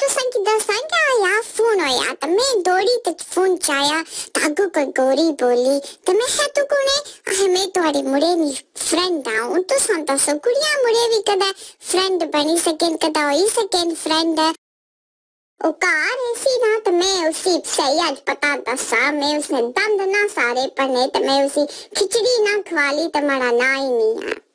तो संग दसा गया या फोन होया तो मैं दौड़ी तक फोन चाया तागु को गोरी बोली तो मैं है तू कौन है अह मैं तुम्हारी मुड़े नी फ्रेंड आऊं तो संता सो कुड़िया मुड़े भी कदा फ्रेंड बनी सकें कदा होई सकें फ्रेंड है ओ कार ऐसी ना तो मैं उसी सही आज पता दसा मैं उसने दंद ना सारे पढ़ने तो मैं उसी खिचड़ी ना खवाली तो मारा ना ही नहीं है